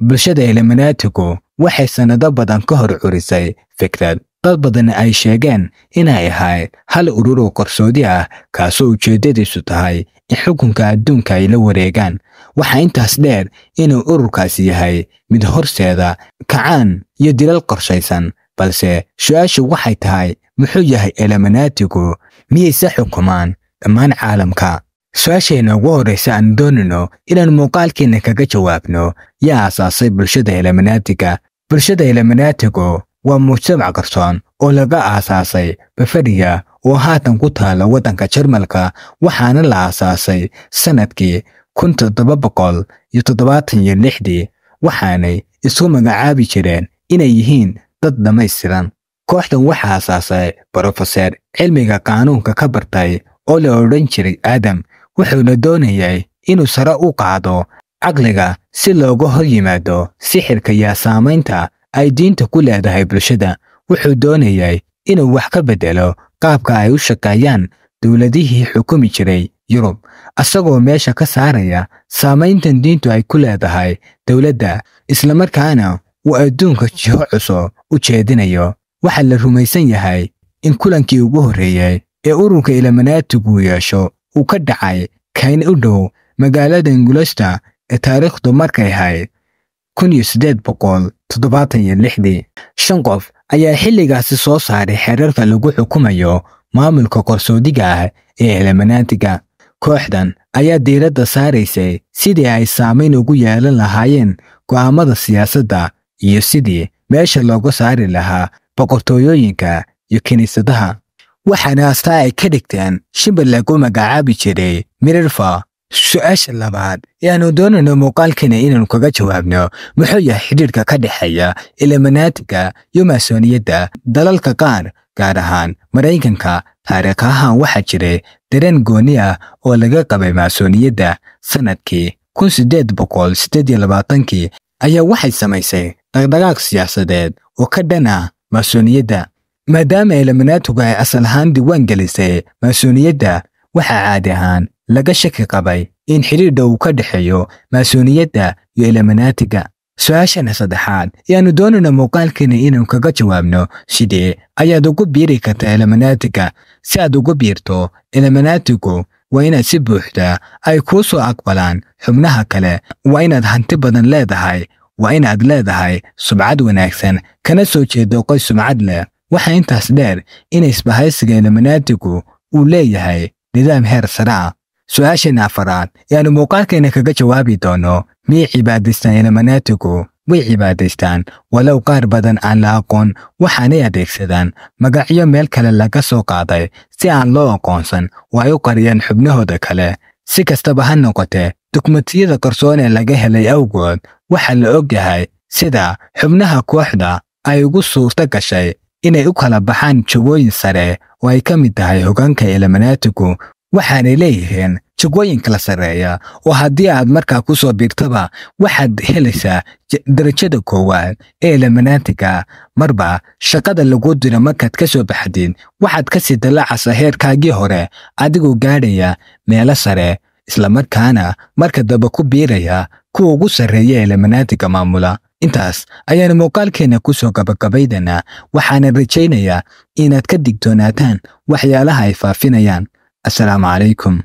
bulshada eliminatigu waxay sannado badan ka hor curisay fikrad dad badanna ay sheegeen inay ahayd hal urur oo qarsoodi ah kaasoo ujeeddadiisu tahay in xukunka adduunka ay la wareegaan waxaa intaas dheer inuu ururkaasi yahay mid horseeda kacaan iyo dilal qorshaysan balse su-aashu waxay tahay muxuu yahay eliminatigu miyayse xukumaan dhammaan caalamka su-aashayna ugu horraysa aan doonino inaan muuqaalkiinna kaga jawaabno yaa aasaasay bulshada helemanaatiga bulshada ilaminaatigu waa mujtamac qarsoon oo laga aasaasay bafariya oo haatan ku taala waddanka jarmalka waxaana la aasaasay sannadkii kun toddoba boqol iyo toddobaatan iyo lixdii waxaanay isu magacaabi jireen inay yihiin dad dhammaystiran kooxdan waxaa aasaasay brofeser cilmiga qaanuunka ka bartay oo la odhan jiray aadam wuxuuna doonayay inuu sare u qaado caqliga si looga hor yimaado sixirka iyo saamaynta ay diinta ku leedahay bulshada wuxuu doonayay inuu wax ka beddelo qaabka ay u shaqeeyaan dowladihii xukumi jiray yurub asagoo meesha ka saaraya saamayntan diintu ay ku leedahay dowladda islamarkaana uu adduunka jiho cusub u jeedinayo waxaa la rumaysan yahay in kulankii ugu horreeyey ee ururka ilaminaatigu yeesho uu ka dhacay kayn u dhow magaalada ingulista ee taariikhdu markay ahayd shan qof ayaa xilligaasi soo saaray xeerarka lagu xukumayo maamulka qorsoodiga ah ee elemanaantiga kooxdan ayaa diiradda saaraysay sidii ay saamayn ugu yeelan lahaayeen go'aamada siyaasadda iyo sidii meesha looga saari lahaa boqortooyooyinka iyo kiniisadaha waxaana haastaa ay ka dhigteen shibir lagu magacaabi jiray mirirfa su-aasha labaad ee aanu doonayno muuqaalkana inaanu kaga jawaabno muxuu yahay xidhiirka ka dhexeeya ilaminaatiga iyo maasooniyadda dalalka qaar gaar ahaan maraykanka taariikh ahaan waxaa jiray dareen gooni ah oo laga qabay maasooniyadda sannadkii kun sideed boqol sideed iyo labaatankii ayaa waxay samaysay dhaqdhaqaaq siyaasadeed oo ka dhan ah maasooniyadda maadaama eelaminaatugu ay asal ahaan diwaan gelisay maasuuniyadda waxaa caadi ahaan laga shaki qabay in xidhiidha uu ka dhexeeyo maasuuniyadda iyo eelaminaatiga su-aashana saddexaad ayaannu doonayna muuqaalkiina inaanu kaga jawaabno sidee ayaad ugu biiri kartaa eelaminaatiga si aad ugu biirto eelaminaatigu waa inaad si buuxda ay kuu soo aqbalaan xubnaha kale waa inaad hanti badan leedahay waa inaad leedahay subcad wanaagsan kana soo jeedo qoy subcad leh waxaa intaas dheer in isbahaysiga ilomanaatigu uu leeyahay nidaam heer sare ah su-aashana afaraad ee aanu muuqaalkayna kaga jawaabi doono miyay cibaadaystaan ilomanaatigu way cibaadaystaan walow qaar badan aan la aqoon waxaanay adeegsadaan magacyo meel kale laga soo qaaday si aan loo aqoonsan oo ay u qariyaan xubnahooda kale si kastaba ha noqotee dukumentiyada qarsoon ee laga helay awgood waxaa la og yahay sida xubnaha kooxda ay ugu suurto gashay inay u kala baxaan jagooyin sare oo ay ka mid tahay hoggaanka ilamanatigu waxaanay leeyihiin jagooyin kala sarreeya oo haddii aad markaa ku soo biirtaba waxaad helaysaa darajada koowaad ee ilamanatiga marba shaqada laguu dira markaad ka soo baxdeen waxaad ka sii dalaacasa heerkaagii hore adigoo gaadhaya meelo sare islamarkaana marka daba ku biiraya kuwa ugu sarreeya ilamanatiga maamula intaas ayaana muuqaalkeenna ku soo gabagabaydanaa waxaana rajaynayaa inaad ka digtoonaataan waxyaalaha ay faafinayaan asalaamu calaykum